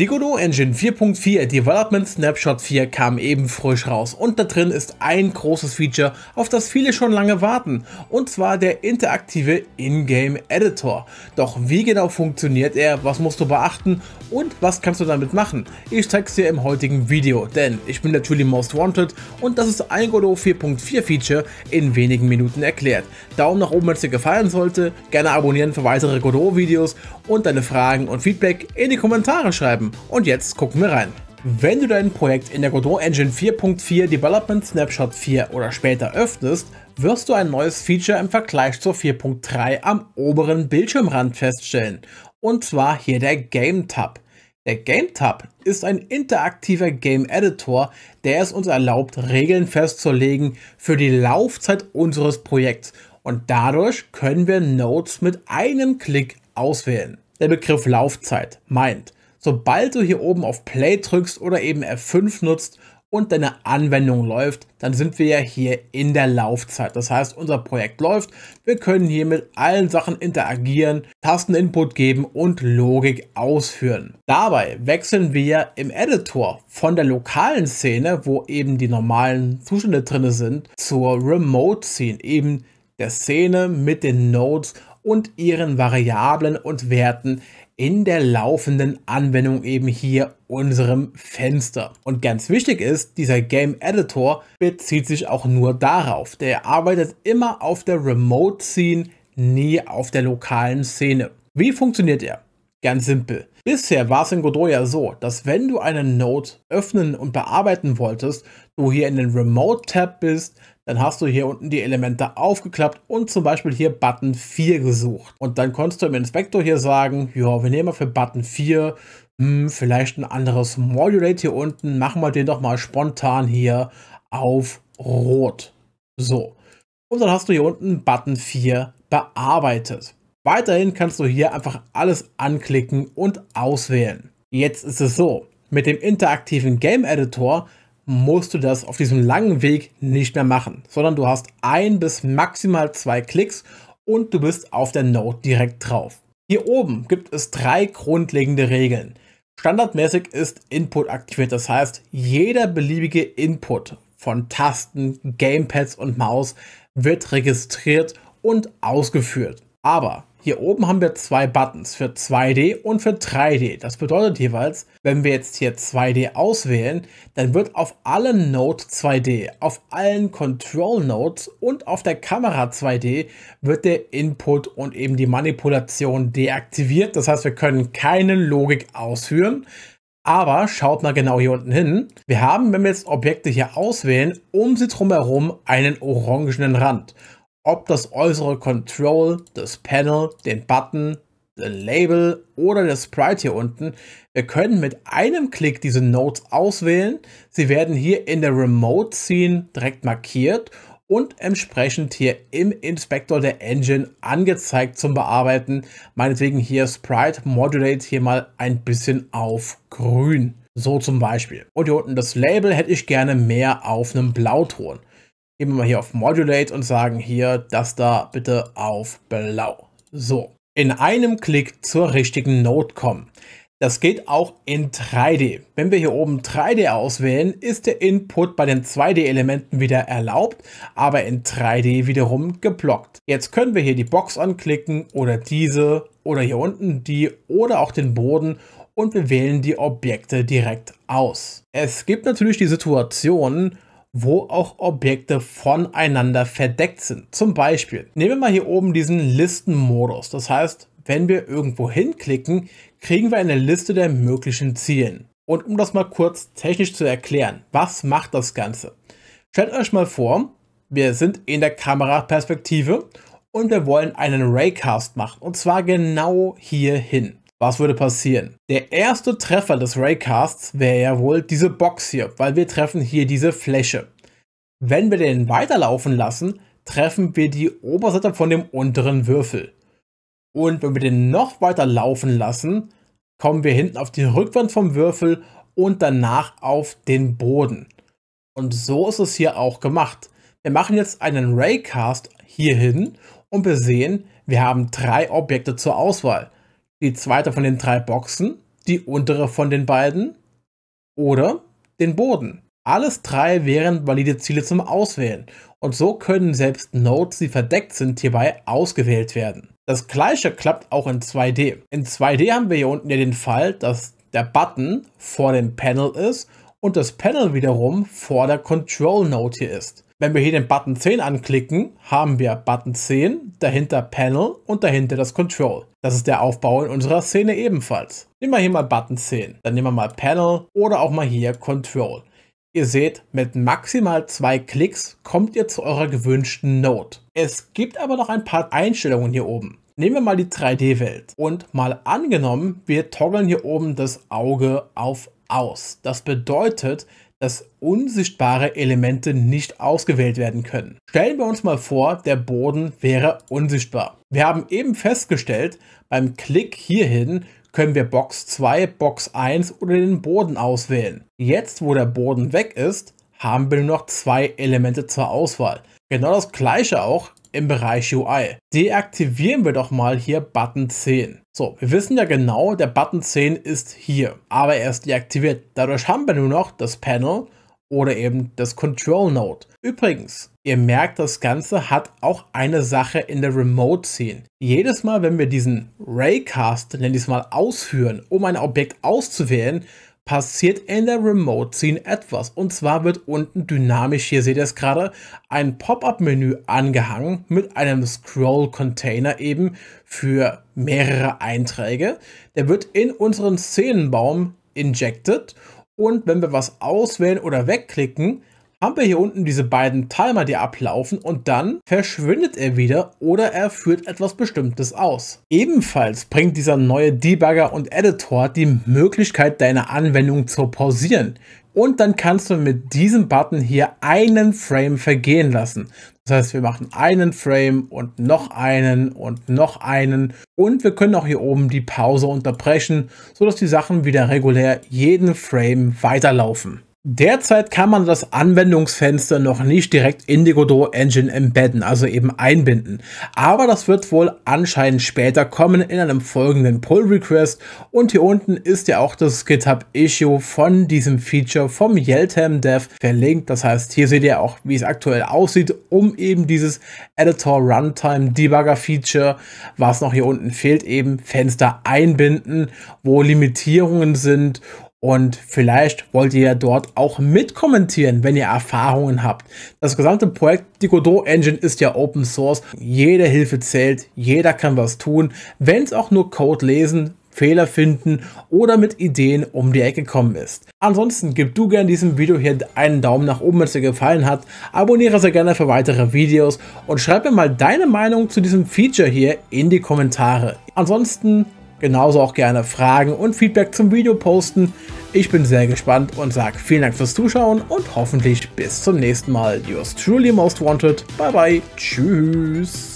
Die Godot Engine 4.4 Development Snapshot 4 kam eben frisch raus und da drin ist ein großes Feature, auf das viele schon lange warten, und zwar der interaktive In-Game Editor. Doch wie genau funktioniert er, was musst du beachten und was kannst du damit machen? Ich zeig's dir im heutigen Video, denn ich bin natürlich Most Wanted und das ist ein Godot 4.4 Feature in wenigen Minuten erklärt. Daumen nach oben, wenn es dir gefallen sollte, gerne abonnieren für weitere Godot Videos und deine Fragen und Feedback in die Kommentare schreiben und jetzt gucken wir rein. Wenn du dein Projekt in der Godot Engine 4.4 Development Snapshot 4 oder später öffnest, wirst du ein neues Feature im Vergleich zur 4.3 am oberen Bildschirmrand feststellen. Und zwar hier der Game Tab. Der Game Tab ist ein interaktiver Game Editor, der es uns erlaubt, Regeln festzulegen für die Laufzeit unseres Projekts und dadurch können wir Nodes mit einem Klick auswählen. Der Begriff Laufzeit meint, Sobald du hier oben auf Play drückst oder eben F5 nutzt und deine Anwendung läuft, dann sind wir ja hier in der Laufzeit. Das heißt, unser Projekt läuft, wir können hier mit allen Sachen interagieren, Tasteninput geben und Logik ausführen. Dabei wechseln wir im Editor von der lokalen Szene, wo eben die normalen Zustände drin sind, zur Remote Scene, eben der Szene mit den Nodes und ihren Variablen und Werten in der laufenden Anwendung eben hier unserem Fenster. Und ganz wichtig ist, dieser Game Editor bezieht sich auch nur darauf. Der arbeitet immer auf der Remote Scene, nie auf der lokalen Szene. Wie funktioniert er? Ganz simpel. Bisher war es in Godot ja so, dass wenn du eine Node öffnen und bearbeiten wolltest, du hier in den Remote-Tab bist, dann hast du hier unten die Elemente aufgeklappt und zum Beispiel hier Button 4 gesucht. Und dann konntest du im Inspektor hier sagen, ja, wir nehmen mal für Button 4 hm, vielleicht ein anderes Modulate hier unten, machen wir den doch mal spontan hier auf Rot. So. Und dann hast du hier unten Button 4 bearbeitet. Weiterhin kannst du hier einfach alles anklicken und auswählen. Jetzt ist es so, mit dem interaktiven Game Editor musst du das auf diesem langen Weg nicht mehr machen, sondern du hast ein bis maximal zwei Klicks und du bist auf der Note direkt drauf. Hier oben gibt es drei grundlegende Regeln. Standardmäßig ist Input aktiviert, das heißt, jeder beliebige Input von Tasten, Gamepads und Maus wird registriert und ausgeführt. Aber hier oben haben wir zwei Buttons für 2D und für 3D. Das bedeutet jeweils, wenn wir jetzt hier 2D auswählen, dann wird auf allen Node 2D, auf allen Control Nodes und auf der Kamera 2D wird der Input und eben die Manipulation deaktiviert. Das heißt, wir können keine Logik ausführen. Aber schaut mal genau hier unten hin. Wir haben, wenn wir jetzt Objekte hier auswählen, um sie drumherum einen orangenen Rand ob das äußere Control, das Panel, den Button, den Label oder der Sprite hier unten. Wir können mit einem Klick diese Nodes auswählen. Sie werden hier in der Remote Scene direkt markiert und entsprechend hier im Inspektor der Engine angezeigt zum Bearbeiten. Meinetwegen hier Sprite Modulate hier mal ein bisschen auf grün. So zum Beispiel. Und hier unten das Label hätte ich gerne mehr auf einem Blauton gehen wir mal hier auf Modulate und sagen hier, das da bitte auf blau. So, in einem Klick zur richtigen Note kommen. Das geht auch in 3D. Wenn wir hier oben 3D auswählen, ist der Input bei den 2D-Elementen wieder erlaubt, aber in 3D wiederum geblockt. Jetzt können wir hier die Box anklicken oder diese oder hier unten die oder auch den Boden und wir wählen die Objekte direkt aus. Es gibt natürlich die Situation, wo auch Objekte voneinander verdeckt sind. Zum Beispiel nehmen wir mal hier oben diesen Listenmodus. Das heißt, wenn wir irgendwo hinklicken, kriegen wir eine Liste der möglichen Zielen. Und um das mal kurz technisch zu erklären, was macht das Ganze? Stellt euch mal vor, wir sind in der Kameraperspektive und wir wollen einen Raycast machen und zwar genau hier hin. Was würde passieren? Der erste Treffer des Raycasts wäre ja wohl diese Box hier, weil wir treffen hier diese Fläche. Wenn wir den weiterlaufen lassen, treffen wir die Oberseite von dem unteren Würfel. Und wenn wir den noch weiter laufen lassen, kommen wir hinten auf die Rückwand vom Würfel und danach auf den Boden. Und so ist es hier auch gemacht. Wir machen jetzt einen Raycast hierhin und wir sehen, wir haben drei Objekte zur Auswahl die zweite von den drei Boxen, die untere von den beiden oder den Boden. Alles drei wären valide Ziele zum Auswählen und so können selbst Nodes, die verdeckt sind, hierbei ausgewählt werden. Das gleiche klappt auch in 2D. In 2D haben wir hier unten ja den Fall, dass der Button vor dem Panel ist und das Panel wiederum vor der Control Node hier ist. Wenn wir hier den Button 10 anklicken, haben wir Button 10, dahinter Panel und dahinter das Control. Das ist der Aufbau in unserer Szene ebenfalls. Nehmen wir hier mal Button 10, dann nehmen wir mal Panel oder auch mal hier Control. Ihr seht, mit maximal zwei Klicks kommt ihr zu eurer gewünschten Note. Es gibt aber noch ein paar Einstellungen hier oben. Nehmen wir mal die 3D-Welt und mal angenommen, wir toggeln hier oben das Auge auf aus. Das bedeutet, dass unsichtbare Elemente nicht ausgewählt werden können. Stellen wir uns mal vor, der Boden wäre unsichtbar. Wir haben eben festgestellt, beim Klick hierhin können wir Box 2, Box 1 oder den Boden auswählen. Jetzt, wo der Boden weg ist, haben wir nur noch zwei Elemente zur Auswahl. Genau das gleiche auch im Bereich UI. Deaktivieren wir doch mal hier Button 10. So, wir wissen ja genau, der Button 10 ist hier, aber er ist deaktiviert. Dadurch haben wir nur noch das Panel oder eben das Control Node. Übrigens, ihr merkt, das Ganze hat auch eine Sache in der Remote Scene. Jedes Mal, wenn wir diesen Raycast, nenn ich es mal, ausführen, um ein Objekt auszuwählen, passiert in der Remote Scene etwas. Und zwar wird unten dynamisch, hier seht ihr es gerade, ein Pop-up-Menü angehangen mit einem Scroll-Container eben für mehrere Einträge. Der wird in unseren Szenenbaum injected und wenn wir was auswählen oder wegklicken, haben wir hier unten diese beiden Timer, die ablaufen und dann verschwindet er wieder oder er führt etwas Bestimmtes aus. Ebenfalls bringt dieser neue Debugger und Editor die Möglichkeit, deine Anwendung zu pausieren. Und dann kannst du mit diesem Button hier einen Frame vergehen lassen. Das heißt, wir machen einen Frame und noch einen und noch einen. Und wir können auch hier oben die Pause unterbrechen, sodass die Sachen wieder regulär jeden Frame weiterlaufen. Derzeit kann man das Anwendungsfenster noch nicht direkt in die Godot Engine embedden, also eben einbinden. Aber das wird wohl anscheinend später kommen in einem folgenden Pull Request. Und hier unten ist ja auch das GitHub Issue von diesem Feature vom Yeltem Dev verlinkt. Das heißt, hier seht ihr auch, wie es aktuell aussieht, um eben dieses Editor Runtime Debugger Feature, was noch hier unten fehlt, eben Fenster einbinden, wo Limitierungen sind und vielleicht wollt ihr ja dort auch mitkommentieren, wenn ihr Erfahrungen habt. Das gesamte Projekt, die Engine, ist ja Open Source. Jede Hilfe zählt, jeder kann was tun. Wenn es auch nur Code lesen, Fehler finden oder mit Ideen um die Ecke kommen ist. Ansonsten gib du gerne diesem Video hier einen Daumen nach oben, wenn es dir gefallen hat, abonniere sehr gerne für weitere Videos und schreib mir mal deine Meinung zu diesem Feature hier in die Kommentare. Ansonsten Genauso auch gerne Fragen und Feedback zum Video posten. Ich bin sehr gespannt und sage vielen Dank fürs Zuschauen und hoffentlich bis zum nächsten Mal. Yours truly most wanted. Bye bye. Tschüss.